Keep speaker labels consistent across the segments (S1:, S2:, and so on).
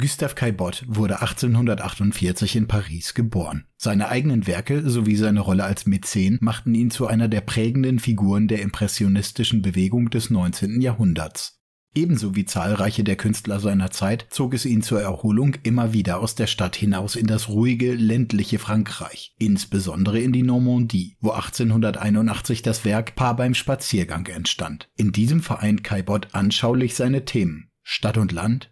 S1: Gustave Caillebotte wurde 1848 in Paris geboren. Seine eigenen Werke sowie seine Rolle als Mäzen machten ihn zu einer der prägenden Figuren der impressionistischen Bewegung des 19. Jahrhunderts. Ebenso wie zahlreiche der Künstler seiner Zeit zog es ihn zur Erholung immer wieder aus der Stadt hinaus in das ruhige, ländliche Frankreich, insbesondere in die Normandie, wo 1881 das Werk Paar beim Spaziergang entstand. In diesem vereint Caillebotte anschaulich seine Themen Stadt und Land,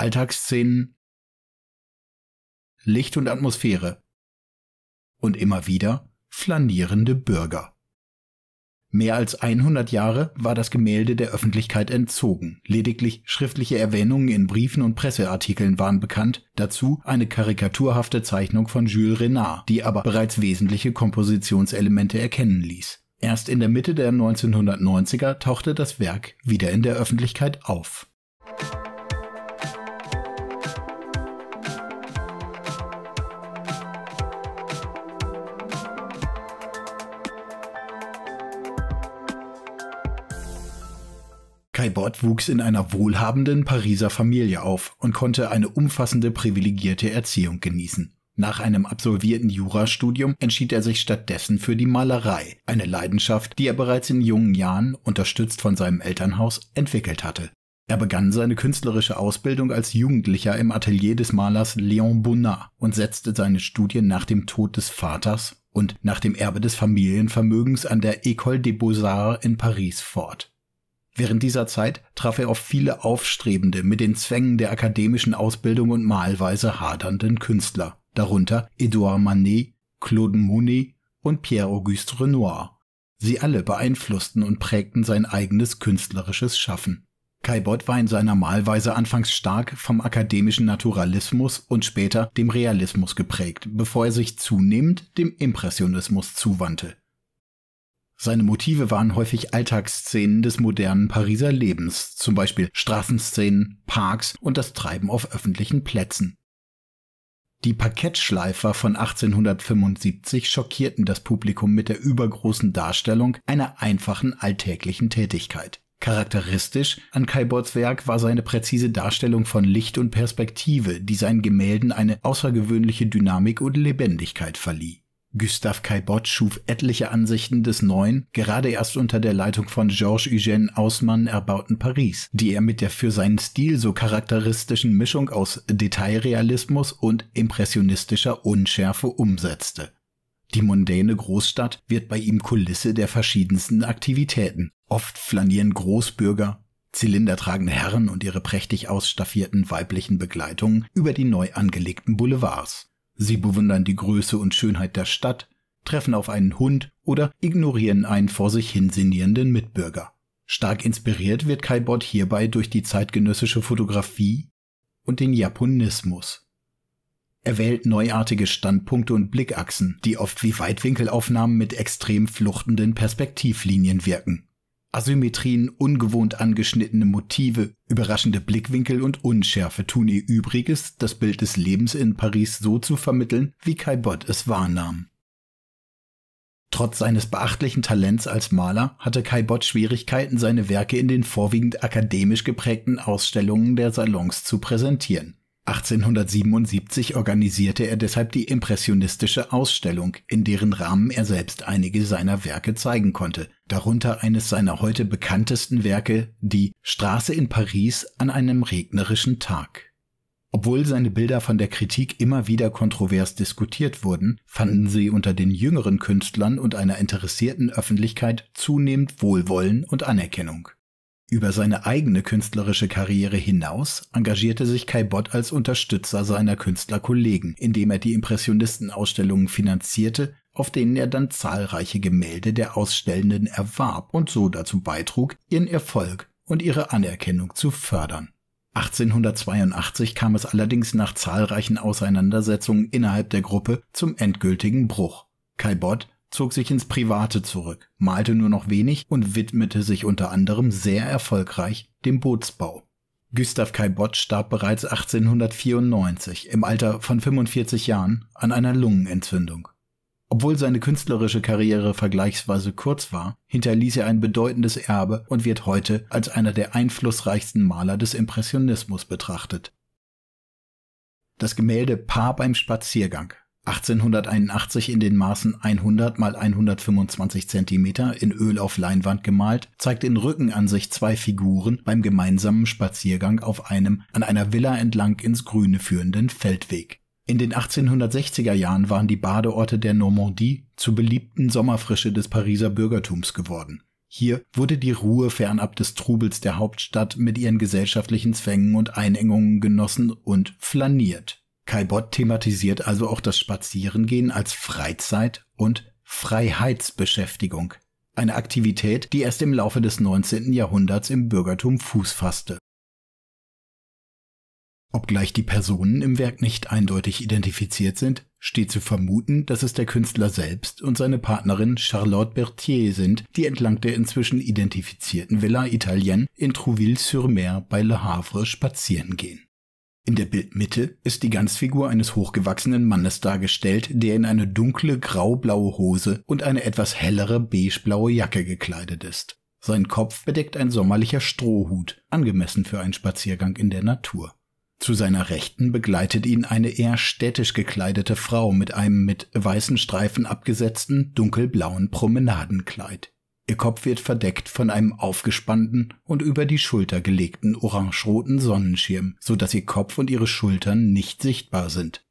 S1: Alltagsszenen, Licht und Atmosphäre und immer wieder flanierende Bürger. Mehr als 100 Jahre war das Gemälde der Öffentlichkeit entzogen. Lediglich schriftliche Erwähnungen in Briefen und Presseartikeln waren bekannt, dazu eine karikaturhafte Zeichnung von Jules Renard, die aber bereits wesentliche Kompositionselemente erkennen ließ. Erst in der Mitte der 1990er tauchte das Werk wieder in der Öffentlichkeit auf. Kai Bort wuchs in einer wohlhabenden Pariser Familie auf und konnte eine umfassende privilegierte Erziehung genießen. Nach einem absolvierten Jurastudium entschied er sich stattdessen für die Malerei, eine Leidenschaft, die er bereits in jungen Jahren, unterstützt von seinem Elternhaus, entwickelt hatte. Er begann seine künstlerische Ausbildung als Jugendlicher im Atelier des Malers Léon Bonnat und setzte seine Studien nach dem Tod des Vaters und nach dem Erbe des Familienvermögens an der École des Beaux-Arts in Paris fort. Während dieser Zeit traf er auf viele aufstrebende, mit den Zwängen der akademischen Ausbildung und Malweise hadernden Künstler, darunter Edouard Manet, Claude Monet und Pierre-Auguste Renoir. Sie alle beeinflussten und prägten sein eigenes künstlerisches Schaffen. Caillebotte war in seiner Malweise anfangs stark vom akademischen Naturalismus und später dem Realismus geprägt, bevor er sich zunehmend dem Impressionismus zuwandte. Seine Motive waren häufig Alltagsszenen des modernen Pariser Lebens, zum Beispiel Straßenszenen, Parks und das Treiben auf öffentlichen Plätzen. Die Parkettschleifer von 1875 schockierten das Publikum mit der übergroßen Darstellung einer einfachen alltäglichen Tätigkeit. Charakteristisch an Kaibots Werk war seine präzise Darstellung von Licht und Perspektive, die seinen Gemälden eine außergewöhnliche Dynamik und Lebendigkeit verlieh. Gustave Caillebotte schuf etliche Ansichten des neuen, gerade erst unter der Leitung von Georges-Eugène Haussmann erbauten Paris, die er mit der für seinen Stil so charakteristischen Mischung aus Detailrealismus und impressionistischer Unschärfe umsetzte. Die mondäne Großstadt wird bei ihm Kulisse der verschiedensten Aktivitäten. Oft flanieren Großbürger, zylindertragende Herren und ihre prächtig ausstaffierten weiblichen Begleitungen über die neu angelegten Boulevards. Sie bewundern die Größe und Schönheit der Stadt, treffen auf einen Hund oder ignorieren einen vor sich hin sinnierenden Mitbürger. Stark inspiriert wird Kaibot hierbei durch die zeitgenössische Fotografie und den Japonismus. Er wählt neuartige Standpunkte und Blickachsen, die oft wie Weitwinkelaufnahmen mit extrem fluchtenden Perspektivlinien wirken. Asymmetrien, ungewohnt angeschnittene Motive, überraschende Blickwinkel und Unschärfe tun ihr Übriges, das Bild des Lebens in Paris so zu vermitteln, wie Caillebotte es wahrnahm. Trotz seines beachtlichen Talents als Maler hatte Caillebotte Schwierigkeiten, seine Werke in den vorwiegend akademisch geprägten Ausstellungen der Salons zu präsentieren. 1877 organisierte er deshalb die Impressionistische Ausstellung, in deren Rahmen er selbst einige seiner Werke zeigen konnte, darunter eines seiner heute bekanntesten Werke, die Straße in Paris an einem regnerischen Tag. Obwohl seine Bilder von der Kritik immer wieder kontrovers diskutiert wurden, fanden sie unter den jüngeren Künstlern und einer interessierten Öffentlichkeit zunehmend Wohlwollen und Anerkennung. Über seine eigene künstlerische Karriere hinaus engagierte sich Kai Bott als Unterstützer seiner Künstlerkollegen, indem er die Impressionistenausstellungen finanzierte, auf denen er dann zahlreiche Gemälde der Ausstellenden erwarb und so dazu beitrug, ihren Erfolg und ihre Anerkennung zu fördern. 1882 kam es allerdings nach zahlreichen Auseinandersetzungen innerhalb der Gruppe zum endgültigen Bruch. Kai Bott zog sich ins Private zurück, malte nur noch wenig und widmete sich unter anderem sehr erfolgreich dem Bootsbau. Gustav Kai Bott starb bereits 1894 im Alter von 45 Jahren an einer Lungenentzündung. Obwohl seine künstlerische Karriere vergleichsweise kurz war, hinterließ er ein bedeutendes Erbe und wird heute als einer der einflussreichsten Maler des Impressionismus betrachtet. Das Gemälde Paar beim Spaziergang 1881 in den Maßen 100 mal 125 cm in Öl auf Leinwand gemalt, zeigt in Rückenansicht zwei Figuren beim gemeinsamen Spaziergang auf einem an einer Villa entlang ins Grüne führenden Feldweg. In den 1860er Jahren waren die Badeorte der Normandie zur beliebten Sommerfrische des Pariser Bürgertums geworden. Hier wurde die Ruhe fernab des Trubels der Hauptstadt mit ihren gesellschaftlichen Zwängen und Einengungen genossen und flaniert. Kai Bott thematisiert also auch das Spazierengehen als Freizeit und Freiheitsbeschäftigung. Eine Aktivität, die erst im Laufe des 19. Jahrhunderts im Bürgertum Fuß fasste. Obgleich die Personen im Werk nicht eindeutig identifiziert sind, steht zu vermuten, dass es der Künstler selbst und seine Partnerin Charlotte Berthier sind, die entlang der inzwischen identifizierten Villa Italienne in Trouville-sur-Mer bei Le Havre spazieren gehen. In der Bildmitte ist die Ganzfigur eines hochgewachsenen Mannes dargestellt, der in eine dunkle graublaue Hose und eine etwas hellere beigeblaue Jacke gekleidet ist. Sein Kopf bedeckt ein sommerlicher Strohhut, angemessen für einen Spaziergang in der Natur. Zu seiner Rechten begleitet ihn eine eher städtisch gekleidete Frau mit einem mit weißen Streifen abgesetzten dunkelblauen Promenadenkleid. Ihr Kopf wird verdeckt von einem aufgespannten und über die Schulter gelegten orangeroten Sonnenschirm, so dass ihr Kopf und ihre Schultern nicht sichtbar sind.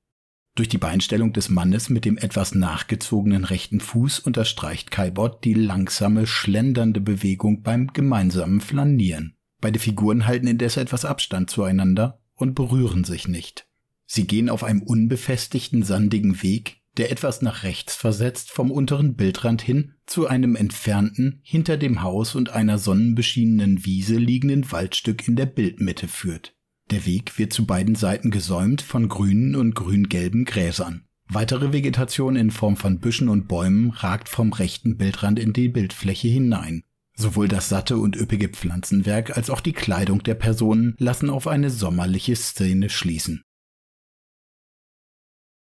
S1: Durch die Beinstellung des Mannes mit dem etwas nachgezogenen rechten Fuß unterstreicht Kaibot die langsame, schlendernde Bewegung beim gemeinsamen Flanieren. Beide Figuren halten indes etwas Abstand zueinander und berühren sich nicht. Sie gehen auf einem unbefestigten, sandigen Weg, der etwas nach rechts versetzt vom unteren Bildrand hin zu einem entfernten, hinter dem Haus und einer sonnenbeschienenen Wiese liegenden Waldstück in der Bildmitte führt. Der Weg wird zu beiden Seiten gesäumt von grünen und grün-gelben Gräsern. Weitere Vegetation in Form von Büschen und Bäumen ragt vom rechten Bildrand in die Bildfläche hinein. Sowohl das satte und üppige Pflanzenwerk als auch die Kleidung der Personen lassen auf eine sommerliche Szene schließen.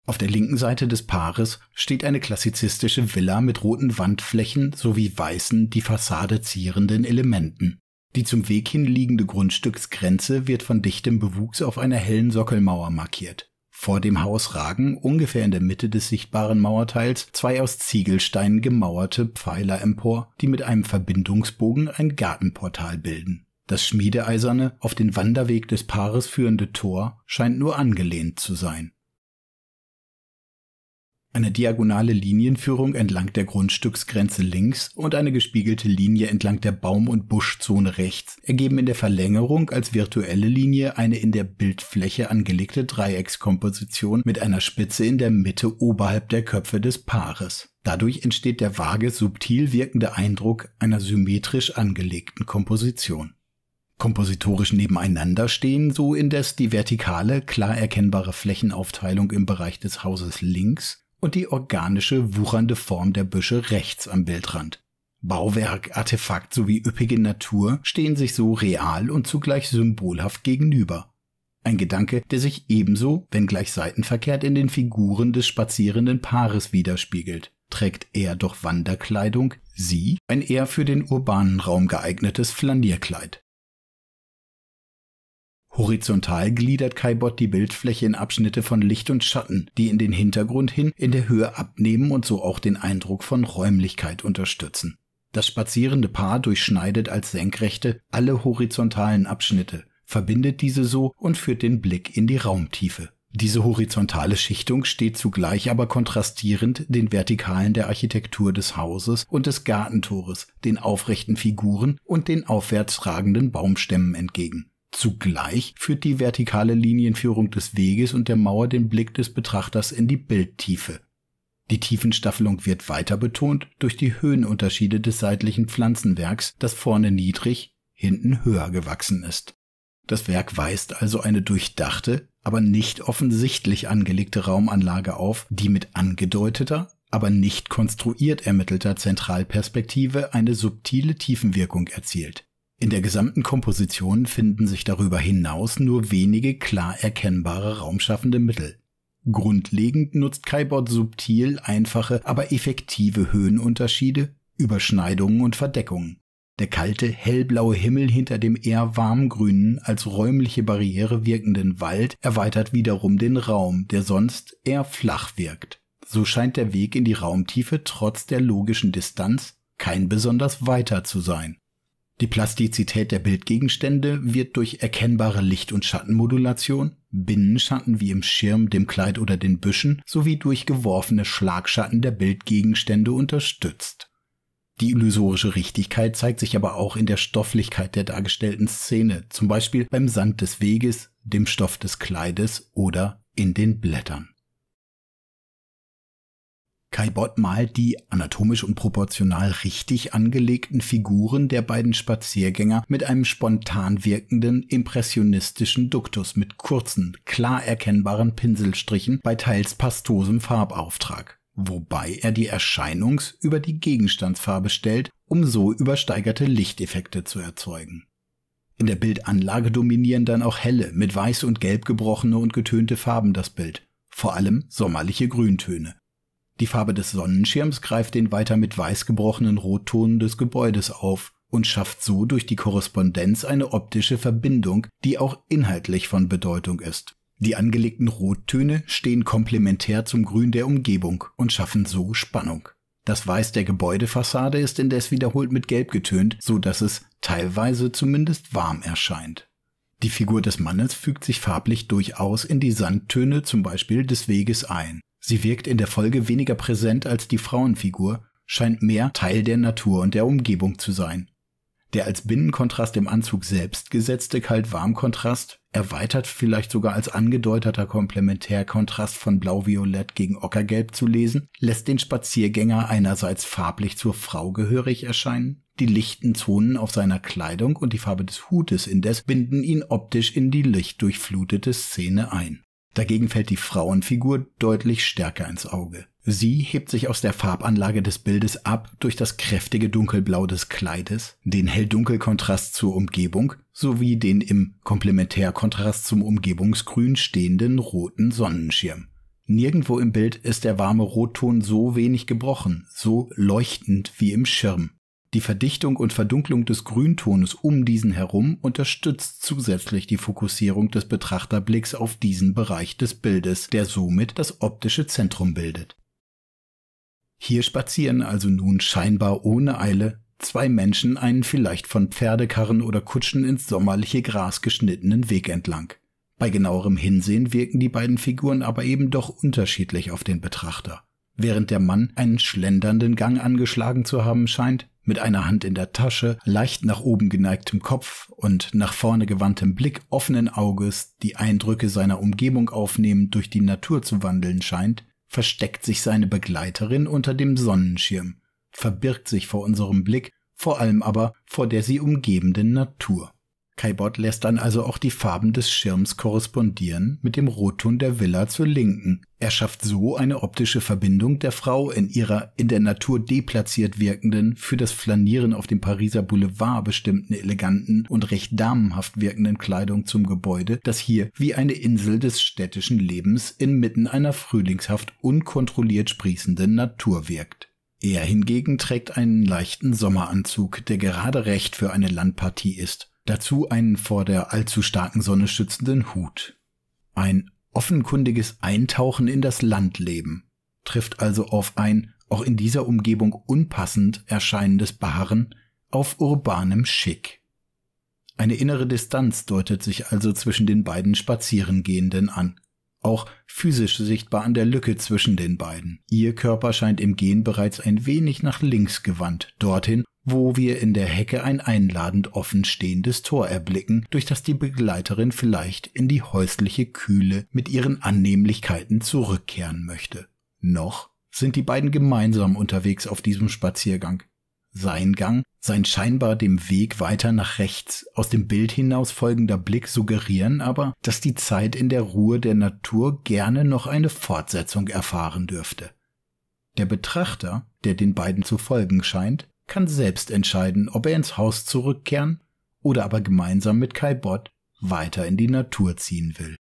S1: Auf der linken Seite des Paares steht eine klassizistische Villa mit roten Wandflächen sowie weißen, die Fassade zierenden Elementen. Die zum Weg hin liegende Grundstücksgrenze wird von dichtem Bewuchs auf einer hellen Sockelmauer markiert. Vor dem Haus ragen, ungefähr in der Mitte des sichtbaren Mauerteils, zwei aus Ziegelsteinen gemauerte Pfeiler empor, die mit einem Verbindungsbogen ein Gartenportal bilden. Das schmiedeeiserne, auf den Wanderweg des Paares führende Tor scheint nur angelehnt zu sein eine diagonale Linienführung entlang der Grundstücksgrenze links und eine gespiegelte Linie entlang der Baum- und Buschzone rechts ergeben in der Verlängerung als virtuelle Linie eine in der Bildfläche angelegte Dreieckskomposition mit einer Spitze in der Mitte oberhalb der Köpfe des Paares. Dadurch entsteht der vage, subtil wirkende Eindruck einer symmetrisch angelegten Komposition. Kompositorisch nebeneinander stehen so indes die vertikale, klar erkennbare Flächenaufteilung im Bereich des Hauses links und die organische, wuchernde Form der Büsche rechts am Bildrand. Bauwerk, Artefakt sowie üppige Natur stehen sich so real und zugleich symbolhaft gegenüber. Ein Gedanke, der sich ebenso, wenn gleich seitenverkehrt, in den Figuren des spazierenden Paares widerspiegelt. Trägt er doch Wanderkleidung, sie ein eher für den urbanen Raum geeignetes Flanierkleid. Horizontal gliedert KaiBot die Bildfläche in Abschnitte von Licht und Schatten, die in den Hintergrund hin in der Höhe abnehmen und so auch den Eindruck von Räumlichkeit unterstützen. Das spazierende Paar durchschneidet als Senkrechte alle horizontalen Abschnitte, verbindet diese so und führt den Blick in die Raumtiefe. Diese horizontale Schichtung steht zugleich aber kontrastierend den Vertikalen der Architektur des Hauses und des Gartentores, den aufrechten Figuren und den aufwärts Baumstämmen entgegen. Zugleich führt die vertikale Linienführung des Weges und der Mauer den Blick des Betrachters in die Bildtiefe. Die Tiefenstaffelung wird weiter betont durch die Höhenunterschiede des seitlichen Pflanzenwerks, das vorne niedrig, hinten höher gewachsen ist. Das Werk weist also eine durchdachte, aber nicht offensichtlich angelegte Raumanlage auf, die mit angedeuteter, aber nicht konstruiert ermittelter Zentralperspektive eine subtile Tiefenwirkung erzielt. In der gesamten Komposition finden sich darüber hinaus nur wenige klar erkennbare raumschaffende Mittel. Grundlegend nutzt Keyboard subtil einfache, aber effektive Höhenunterschiede, Überschneidungen und Verdeckungen. Der kalte, hellblaue Himmel hinter dem eher warmgrünen, als räumliche Barriere wirkenden Wald erweitert wiederum den Raum, der sonst eher flach wirkt. So scheint der Weg in die Raumtiefe trotz der logischen Distanz kein besonders weiter zu sein. Die Plastizität der Bildgegenstände wird durch erkennbare Licht- und Schattenmodulation, Binnenschatten wie im Schirm, dem Kleid oder den Büschen sowie durch geworfene Schlagschatten der Bildgegenstände unterstützt. Die illusorische Richtigkeit zeigt sich aber auch in der Stofflichkeit der dargestellten Szene, zum Beispiel beim Sand des Weges, dem Stoff des Kleides oder in den Blättern Kai Bott malt die anatomisch und proportional richtig angelegten Figuren der beiden Spaziergänger mit einem spontan wirkenden impressionistischen Duktus mit kurzen, klar erkennbaren Pinselstrichen bei teils pastosem Farbauftrag, wobei er die Erscheinungs- über die Gegenstandsfarbe stellt, um so übersteigerte Lichteffekte zu erzeugen. In der Bildanlage dominieren dann auch helle, mit weiß und gelb gebrochene und getönte Farben das Bild, vor allem sommerliche Grüntöne die Farbe des Sonnenschirms greift den weiter mit weiß gebrochenen Rottonen des Gebäudes auf und schafft so durch die Korrespondenz eine optische Verbindung, die auch inhaltlich von Bedeutung ist. Die angelegten Rottöne stehen komplementär zum Grün der Umgebung und schaffen so Spannung. Das Weiß der Gebäudefassade ist indes wiederholt mit Gelb getönt, so dass es teilweise zumindest warm erscheint. Die Figur des Mannes fügt sich farblich durchaus in die Sandtöne zum Beispiel des Weges ein. Sie wirkt in der Folge weniger präsent als die Frauenfigur, scheint mehr Teil der Natur und der Umgebung zu sein. Der als Binnenkontrast im Anzug selbst gesetzte Kalt-Warm-Kontrast, erweitert vielleicht sogar als angedeuteter Komplementärkontrast von Blau-Violett gegen Ockergelb zu lesen, lässt den Spaziergänger einerseits farblich zur Frau gehörig erscheinen, die lichten Zonen auf seiner Kleidung und die Farbe des Hutes indes binden ihn optisch in die lichtdurchflutete Szene ein. Dagegen fällt die Frauenfigur deutlich stärker ins Auge. Sie hebt sich aus der Farbanlage des Bildes ab durch das kräftige Dunkelblau des Kleides, den Hell-Dunkel-Kontrast zur Umgebung sowie den im Komplementärkontrast zum Umgebungsgrün stehenden roten Sonnenschirm. Nirgendwo im Bild ist der warme Rotton so wenig gebrochen, so leuchtend wie im Schirm. Die Verdichtung und Verdunklung des Grüntones um diesen herum unterstützt zusätzlich die Fokussierung des Betrachterblicks auf diesen Bereich des Bildes, der somit das optische Zentrum bildet. Hier spazieren also nun scheinbar ohne Eile zwei Menschen einen vielleicht von Pferdekarren oder Kutschen ins sommerliche Gras geschnittenen Weg entlang. Bei genauerem Hinsehen wirken die beiden Figuren aber eben doch unterschiedlich auf den Betrachter. Während der Mann einen schlendernden Gang angeschlagen zu haben scheint, mit einer Hand in der Tasche, leicht nach oben geneigtem Kopf und nach vorne gewandtem Blick offenen Auges die Eindrücke seiner Umgebung aufnehmend durch die Natur zu wandeln scheint, versteckt sich seine Begleiterin unter dem Sonnenschirm, verbirgt sich vor unserem Blick, vor allem aber vor der sie umgebenden Natur. Kaibot lässt dann also auch die Farben des Schirms korrespondieren mit dem Rotton der Villa zur Linken. Er schafft so eine optische Verbindung der Frau in ihrer in der Natur deplatziert wirkenden, für das Flanieren auf dem Pariser Boulevard bestimmten eleganten und recht damenhaft wirkenden Kleidung zum Gebäude, das hier wie eine Insel des städtischen Lebens inmitten einer frühlingshaft unkontrolliert sprießenden Natur wirkt. Er hingegen trägt einen leichten Sommeranzug, der gerade recht für eine Landpartie ist. Dazu einen vor der allzu starken Sonne schützenden Hut. Ein offenkundiges Eintauchen in das Landleben trifft also auf ein auch in dieser Umgebung unpassend erscheinendes Beharren auf urbanem Schick. Eine innere Distanz deutet sich also zwischen den beiden Spazierengehenden an, auch physisch sichtbar an der Lücke zwischen den beiden. Ihr Körper scheint im Gehen bereits ein wenig nach links gewandt, dorthin, wo wir in der Hecke ein einladend offen stehendes Tor erblicken, durch das die Begleiterin vielleicht in die häusliche Kühle mit ihren Annehmlichkeiten zurückkehren möchte. Noch sind die beiden gemeinsam unterwegs auf diesem Spaziergang. Sein Gang, sein scheinbar dem Weg weiter nach rechts aus dem Bild hinaus folgender Blick suggerieren aber, dass die Zeit in der Ruhe der Natur gerne noch eine Fortsetzung erfahren dürfte. Der Betrachter, der den beiden zu folgen scheint, kann selbst entscheiden, ob er ins Haus zurückkehren oder aber gemeinsam mit Kai Bott weiter in die Natur ziehen will.